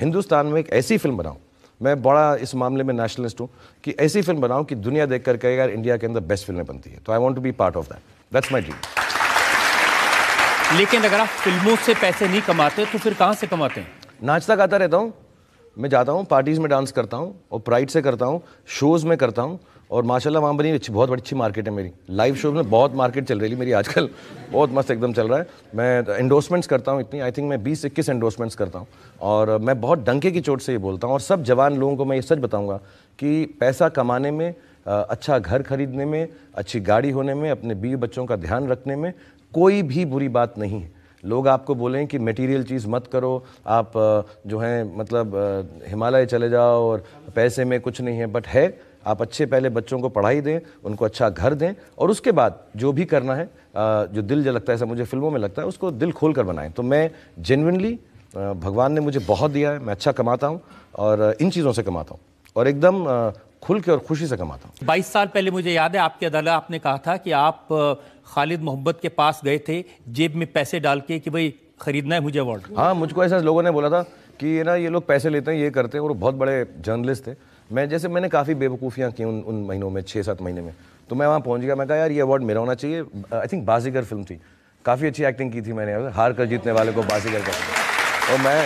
हिंदुस्तान में एक ऐसी फिल्म बनाऊँ मैं बड़ा इस मामले में नेशनलिस्ट हूँ कि ऐसी फिल्म बनाऊँ कि दुनिया देख कर कहेगा इंडिया के अंदर बेस्ट फिल्में बनती है तो I want to be part of that that's my dream लेकिन अगर आप फिल्मों से पैसे नहीं कमाते तो फिर कहाँ से कमाते हैं नाचता गाता रहता हूँ मैं जाता हूँ पार्टीज़ में डांस करता हूँ और प्राइड से करता हूँ शोज़ में करता हूँ और माशाल्लाह वहाँ बनी अच्छी बहुत अच्छी मार्केट है मेरी लाइव शोज में बहुत मार्केट चल रही है मेरी आजकल बहुत मस्त एकदम चल रहा है मैं इंडोसमेंट्स करता हूँ इतनी आई थिंक मैं बीस इक्कीस इंडोसमेंट्स करता हूँ और मैं बहुत डंके की चोट से ये बोलता हूँ और सब जवान लोगों को मैं ये सच बताऊँगा कि पैसा कमाने में अच्छा घर खरीदने में अच्छी गाड़ी होने में अपने बीवी बच्चों का ध्यान रखने में कोई भी बुरी बात नहीं है लोग आपको बोलें कि मटेरियल चीज़ मत करो आप जो हैं मतलब हिमालय चले जाओ और पैसे में कुछ नहीं है बट है आप अच्छे पहले बच्चों को पढ़ाई दें उनको अच्छा घर दें और उसके बाद जो भी करना है जो दिल जो लगता है ऐसा मुझे फिल्मों में लगता है उसको दिल खोल कर बनाएं तो मैं जेनविनली भगवान ने मुझे बहुत दिया है मैं अच्छा कमाता हूँ और इन चीज़ों से कमाता हूँ और एकदम खुल के और खुशी से कमाता हूँ बाईस साल पहले मुझे याद है आपके अदालत आपने कहा था कि आप खालिद मोहब्बत के पास गए थे जेब में पैसे डाल के कि भाई खरीदना है मुझे अवार्ड हाँ मुझको ऐसा लोगों ने बोला था कि ये ना ये लोग पैसे लेते हैं ये करते हैं और बहुत बड़े जर्नलिस्ट थे मैं जैसे मैंने काफ़ी बेवकूफ़ियाँ की उन उन महीनों में छः सात महीने में तो मैं वहाँ पहुँच गया मैं कहा यार ये अवार्ड मेरा होना चाहिए आई थिंक बाजीगर फिल्म थी काफ़ी अच्छी एक्टिंग की थी मैंने हार कर जीतने वाले को बाजीगर कर और मैं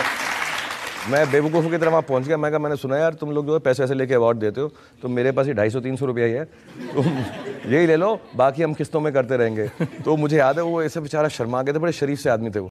मैं बेवकूफ़ की तरह वहाँ पहुँच गया मैं कहा मैंने सुना यार तुम लोग जो है पैसे ऐसे लेके अवार्ड देते हो तो मेरे पास ही ढाई सौ तीन सौ रुपया ही है तुम यही ले लो बाकी हम किस्तों में करते रहेंगे तो मुझे याद है वो ऐसे बेचारा शर्मा गए थे बड़े शरीफ से आदमी थे वो